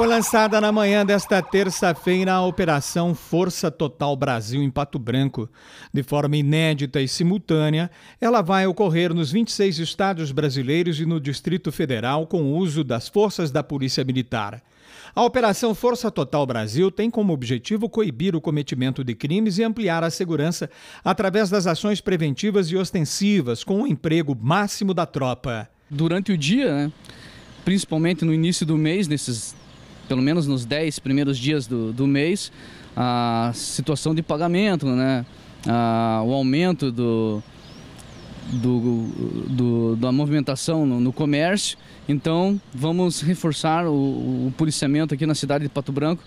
Foi lançada na manhã desta terça-feira a Operação Força Total Brasil em Pato Branco. De forma inédita e simultânea, ela vai ocorrer nos 26 estados brasileiros e no Distrito Federal com o uso das forças da Polícia Militar. A Operação Força Total Brasil tem como objetivo coibir o cometimento de crimes e ampliar a segurança através das ações preventivas e ostensivas, com o emprego máximo da tropa. Durante o dia, né? principalmente no início do mês, nesses pelo menos nos 10 primeiros dias do, do mês, a situação de pagamento, né? A, o aumento do, do, do, da movimentação no, no, comércio. Então, vamos reforçar o, o, policiamento aqui na cidade de Pato Branco,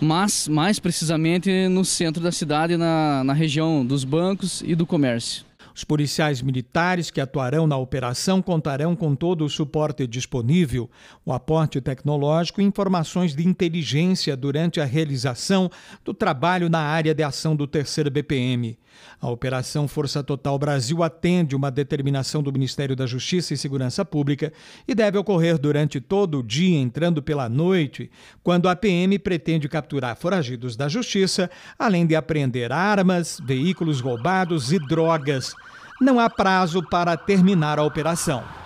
mas mais precisamente no centro da cidade, na, na região dos bancos e do comércio. Os policiais militares que atuarão na operação contarão com todo o suporte disponível, o aporte tecnológico e informações de inteligência durante a realização do trabalho na área de ação do terceiro BPM. A Operação Força Total Brasil atende uma determinação do Ministério da Justiça e Segurança Pública e deve ocorrer durante todo o dia, entrando pela noite, quando a PM pretende capturar foragidos da Justiça, além de apreender armas, veículos roubados e drogas não há prazo para terminar a operação.